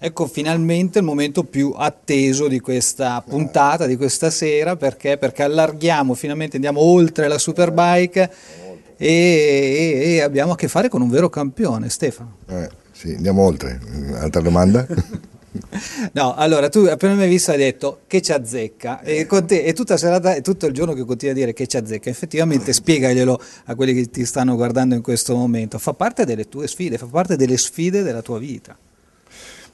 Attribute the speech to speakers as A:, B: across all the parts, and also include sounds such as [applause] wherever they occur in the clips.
A: Ecco finalmente il momento più atteso di questa puntata, di questa sera, perché? perché allarghiamo, finalmente andiamo oltre la Superbike e, e, e, abbiamo a che fare con un vero campione, Stefano.
B: Eh, sì, andiamo oltre. Altra domanda?
A: [laughs] no, allora tu appena mi hai visto hai detto che ci azzecca e, eh. te, e tutta serata e tutto il giorno che continui a dire che ci azzecca, effettivamente spiegaglielo a quelli che ti stanno guardando in questo momento, fa parte delle tue sfide, fa parte delle sfide della tua vita.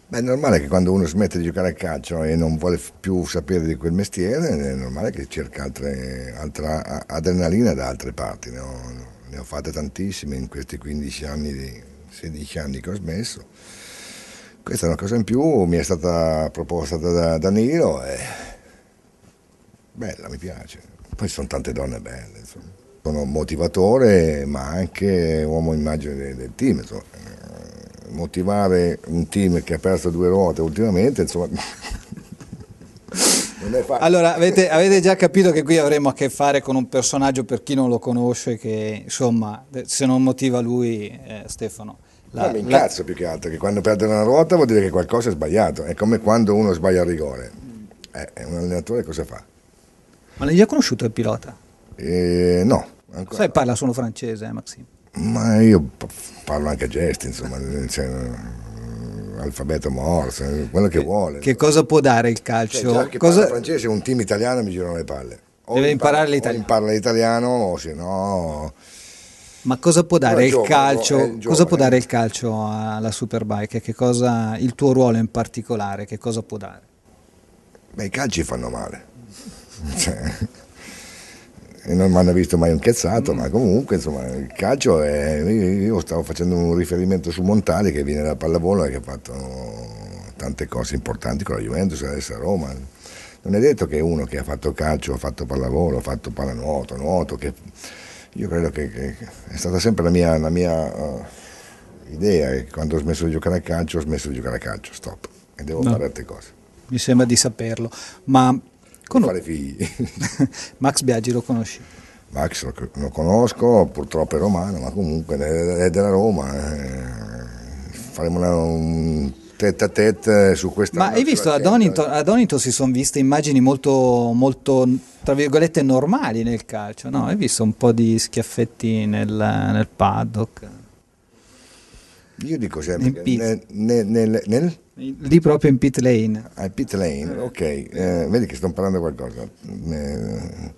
B: Beh, è normale che quando uno smette di giocare a calcio e non vuole più sapere di quel mestiere, è normale che cerca altre, altra adrenalina da altre parti. No? Ne ho fatte tantissime in questi 15 anni, 16 anni che ho smesso. Questa è una cosa in più, mi è stata proposta da Danilo e bella, mi piace. Poi sono tante donne belle, insomma. Sono motivatore ma anche uomo immagine del team. Insomma motivare un team che ha perso due ruote ultimamente, insomma... [laughs]
A: Allora, avete, avete, già capito che qui avremo a che fare con un personaggio per chi non lo conosce, che insomma, se non motiva lui, eh, Stefano. La, no, mi incazzo
B: la... più che altro, che quando perde una ruota vuol dire che qualcosa è sbagliato, è come quando uno sbaglia il rigore. Mm. Eh, eh, un allenatore cosa fa?
A: Ma l'hai già conosciuto il pilota?
B: Eh, no.
A: Ancora. Sai, parla solo francese, eh, Maxime.
B: Ma io parlo anche a gesti, insomma, cioè, alfabeto
A: morse, quello che, vuole. Che cosa può dare il calcio? Cioè, che cosa...
B: francese, un team italiano mi girano le palle. O Deve imparare l'italiano. impara l'italiano o se no...
A: Ma cosa può dare, il, giovane, calcio, cosa può dare il calcio alla Superbike? Che cosa, il tuo ruolo in particolare, che cosa può dare? Beh, i calci fanno male.
B: [laughs] cioè, non mi hanno visto mai un mm. ma comunque insomma, il calcio è... Io stavo facendo un riferimento su Montali che viene dalla pallavolo e che ha fatto tante cose importanti con la Juventus, e adesso a Roma. Non è detto che uno che ha fatto calcio, ha fatto pallavolo, ha fatto pallanuoto, nuoto, che io credo che, che è stata sempre la mia, la mia uh, idea che quando ho smesso di giocare a calcio ho smesso di giocare a calcio, stop,
A: e devo no. fare altre cose. Mi sembra di saperlo, ma con fare figli. [laughs] Max Biaggi lo conosci? Max lo,
B: lo, conosco, purtroppo è romano, ma comunque è della Roma. Eh. Faremo una, un tête a
A: tête su questa Ma hai visto, ad Onito, ad Onito si sono viste immagini molto, molto, tra virgolette, normali nel calcio, no? Mm. Hai visto un po' di schiaffetti nel, nel paddock? Io dico sempre, nel, nel, nel Lì proprio in pit lane.
B: Ah, pit lane, eh. ok. Eh, vedi che sto imparando qualcosa. Eh,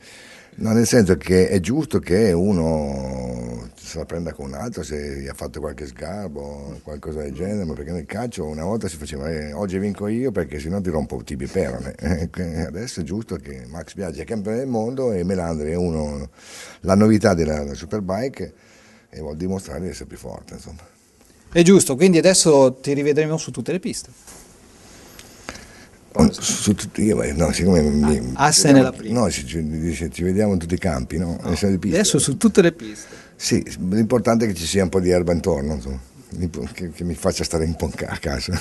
B: no, nel senso che è giusto che uno se la prenda con un altro se gli ha fatto qualche sgarbo, qualcosa del genere, ma perché nel calcio una volta si faceva eh, oggi vinco io perché sennò ti rompo ti biperone. [laughs] Eh, adesso è giusto che Max Biaggi è campione del mondo e Melandri è uno, la novità della, della Superbike e vuol
A: dimostrare di essere più forte, insomma. È giusto, quindi adesso ti rivedremo su tutte le piste.
B: Oh, su, tutti, io, no, siccome ah, ah mi, Asse vediamo, nella prima. No, ci, ci, ci, vediamo in tutti i campi, no? Ah, no. Adesso su tutte le piste. Sì, l'importante è che ci sia un po' di erba intorno, che, che mi faccia stare un po' a casa.